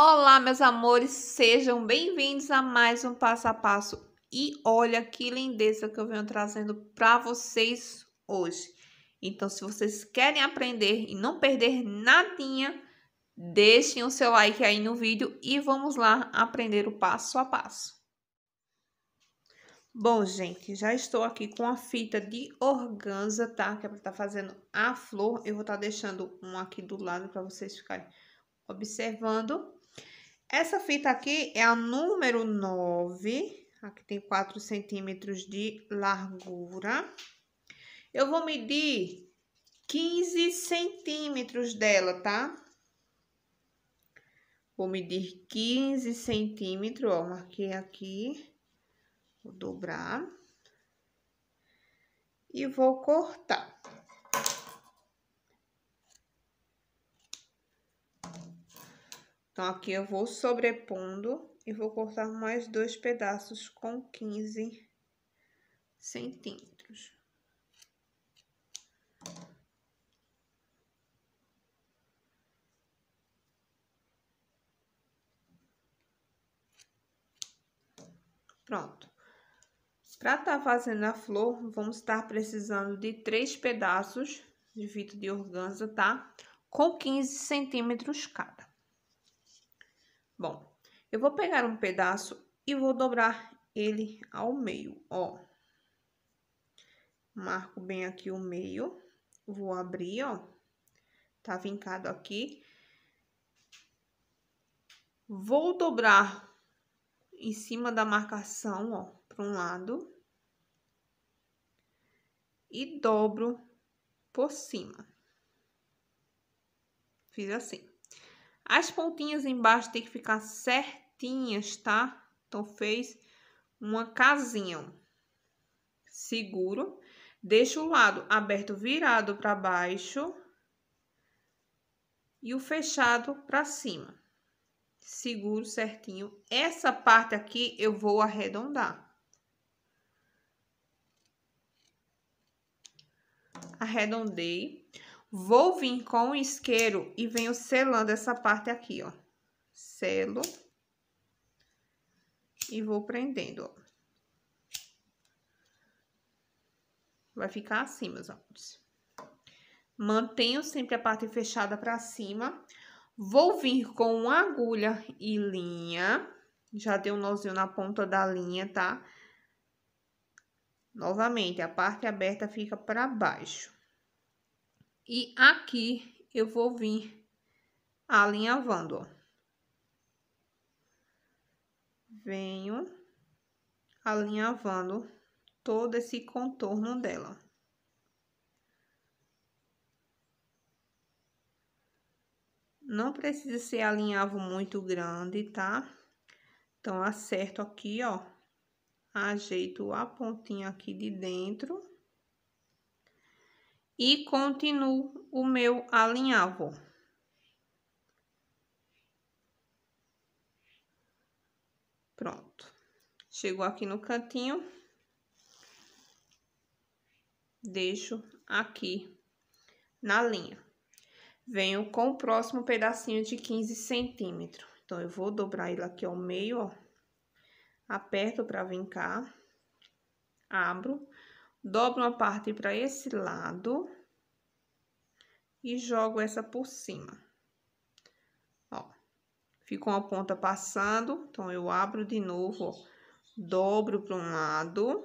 Olá, meus amores, sejam bem-vindos a mais um passo a passo. E olha que lindeza que eu venho trazendo para vocês hoje. Então, se vocês querem aprender e não perder nadinha, deixem o seu like aí no vídeo e vamos lá aprender o passo a passo. Bom, gente, já estou aqui com a fita de organza, tá? Que é para estar tá fazendo a flor. Eu vou estar tá deixando um aqui do lado para vocês ficarem observando essa fita aqui é a número 9, aqui tem 4 centímetros de largura. Eu vou medir 15 centímetros dela, tá? Vou medir 15 centímetros, ó, marquei aqui, vou dobrar e vou cortar. Então, aqui eu vou sobrepondo e vou cortar mais dois pedaços com 15 centímetros. Pronto. Para estar tá fazendo a flor, vamos estar precisando de três pedaços de fita de organza, tá? Com 15 centímetros cada. Bom, eu vou pegar um pedaço e vou dobrar ele ao meio, ó. Marco bem aqui o meio, vou abrir, ó. Tá vincado aqui. Vou dobrar em cima da marcação, ó, para um lado. E dobro por cima. Fiz assim. As pontinhas embaixo tem que ficar certinhas, tá? Então, fez uma casinha. Seguro. Deixa o lado aberto virado para baixo. E o fechado para cima. Seguro certinho. Essa parte aqui eu vou arredondar. Arredondei. Vou vir com o isqueiro e venho selando essa parte aqui, ó. Selo. E vou prendendo, ó. Vai ficar assim, meus amores. Mantenho sempre a parte fechada pra cima. Vou vir com uma agulha e linha. Já dei um nozinho na ponta da linha, tá? Novamente, a parte aberta fica pra baixo. E aqui eu vou vir alinhavando, ó. Venho alinhavando todo esse contorno dela. Não precisa ser alinhavo muito grande, tá? Então, acerto aqui, ó. Ajeito a pontinha aqui de dentro e continuo o meu alinhavo. Pronto. Chegou aqui no cantinho. Deixo aqui na linha. Venho com o próximo pedacinho de 15 centímetros. Então, eu vou dobrar ele aqui ao meio, ó. Aperto pra vincar Abro dobro uma parte para esse lado e jogo essa por cima. Ó, ficou uma ponta passando, então eu abro de novo, ó, dobro para um lado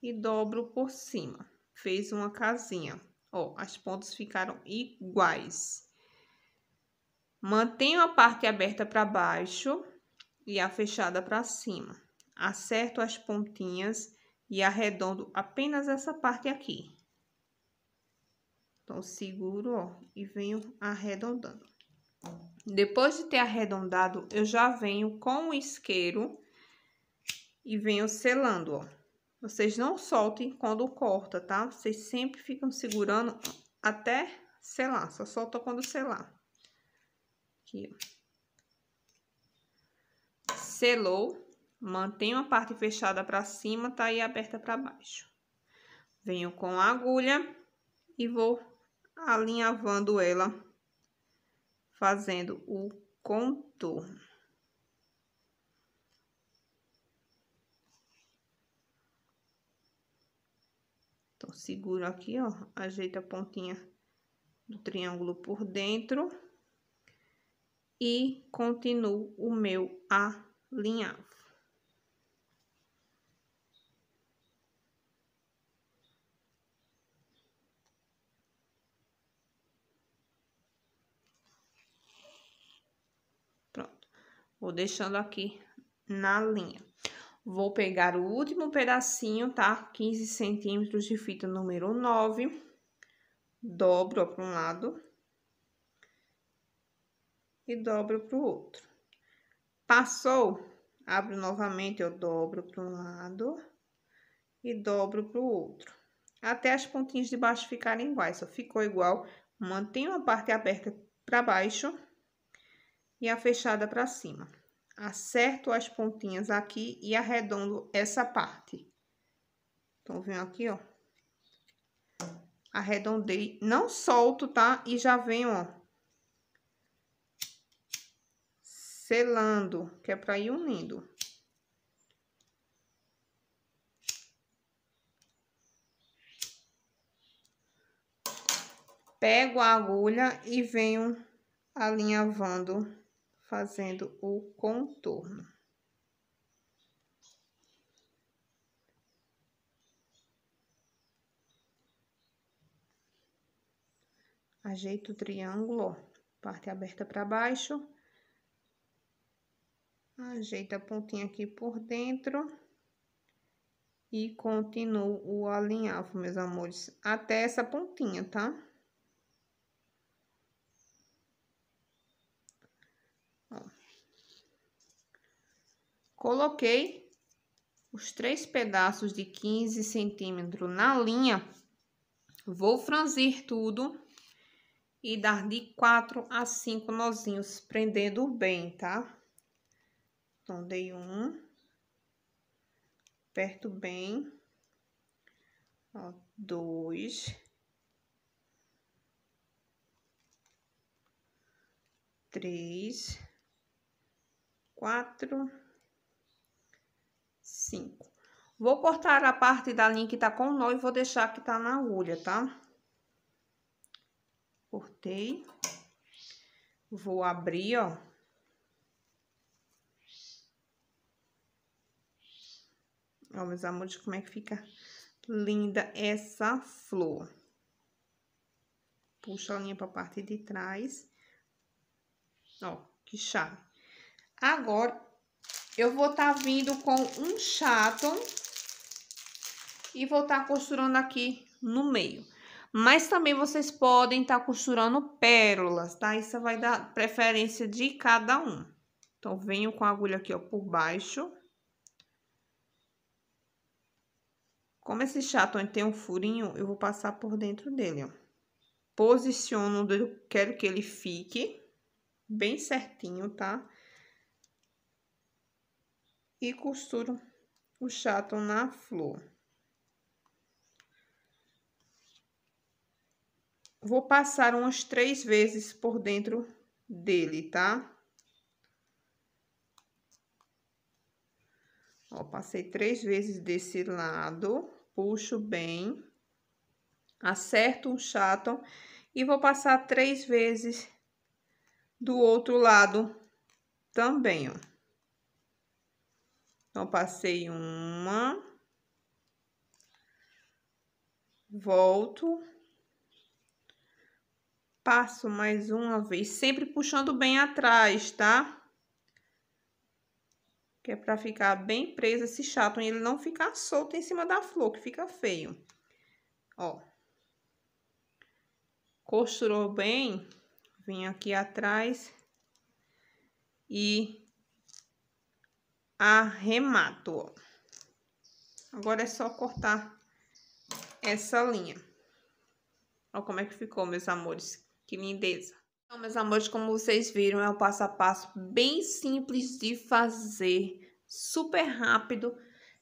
e dobro por cima. Fez uma casinha, ó, as pontas ficaram iguais. Mantenho a parte aberta para baixo e a fechada para cima. Acerto as pontinhas e arredondo apenas essa parte aqui. Então, seguro, ó, e venho arredondando. Depois de ter arredondado, eu já venho com o isqueiro e venho selando, ó. Vocês não soltem quando corta, tá? Vocês sempre ficam segurando até selar, só solta quando selar. Aqui, ó. Selou Mantenho a parte fechada para cima, tá? E aberta para baixo. Venho com a agulha e vou alinhavando ela, fazendo o contorno. Então, seguro aqui, ó, ajeita a pontinha do triângulo por dentro e continuo o meu alinhavo. Vou deixando aqui na linha. Vou pegar o último pedacinho, tá? 15 centímetros de fita número 9. Dobro para um lado. E dobro para o outro. Passou, abro novamente, eu dobro para um lado. E dobro para o outro. Até as pontinhas de baixo ficarem iguais. Só ficou igual. Mantenho a parte aberta para baixo e a fechada para cima. Acerto as pontinhas aqui e arredondo essa parte. Então, venho aqui, ó. Arredondei, não solto, tá? E já venho, ó. Selando, que é pra ir unindo. Pego a agulha e venho alinhavando fazendo o contorno. Ajeito o triângulo, ó, parte aberta para baixo. Ajeita a pontinha aqui por dentro. E continuo o alinhavo, meus amores, até essa pontinha, tá? Tá? Coloquei os três pedaços de 15 centímetros na linha, vou franzir tudo e dar de quatro a cinco nozinhos, prendendo bem, tá? Então, dei um, aperto bem, ó, dois, três, quatro, Vou cortar a parte da linha que tá com nó e vou deixar que tá na agulha, tá? Cortei. Vou abrir, ó. Ó, meus amores, como é que fica linda essa flor. Puxa a linha pra parte de trás. Ó, que chave. Agora, eu vou estar tá vindo com um chato e vou estar tá costurando aqui no meio. Mas também vocês podem estar tá costurando pérolas, tá? Isso vai dar preferência de cada um. Então, venho com a agulha aqui, ó, por baixo. Como esse chato tem um furinho, eu vou passar por dentro dele, ó. Posiciono onde eu quero que ele fique, bem certinho, tá? Tá? e costuro o chato na flor. Vou passar umas três vezes por dentro dele, tá? Ó, passei três vezes desse lado, puxo bem, acerto o chato e vou passar três vezes do outro lado também, ó. Então, passei uma. Volto. Passo mais uma vez, sempre puxando bem atrás, tá? Que é pra ficar bem preso esse chato e ele não ficar solto em cima da flor, que fica feio. Ó. Costurou bem, vim aqui atrás e arremato, ó. Agora é só cortar essa linha. Olha como é que ficou, meus amores. Que lindeza. Então, meus amores, como vocês viram, é um passo a passo bem simples de fazer. Super rápido.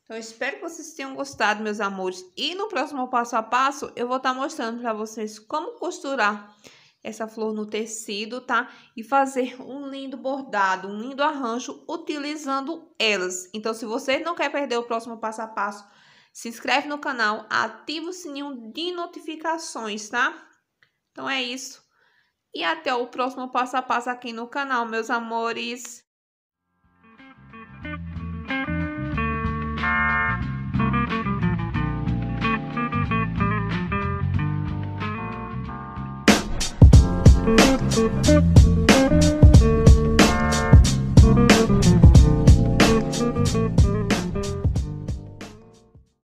Então, espero que vocês tenham gostado, meus amores. E no próximo passo a passo, eu vou estar tá mostrando para vocês como costurar essa flor no tecido, tá? E fazer um lindo bordado, um lindo arranjo utilizando elas. Então, se você não quer perder o próximo passo a passo, se inscreve no canal, ativa o sininho de notificações, tá? Então, é isso. E até o próximo passo a passo aqui no canal, meus amores. Thank you.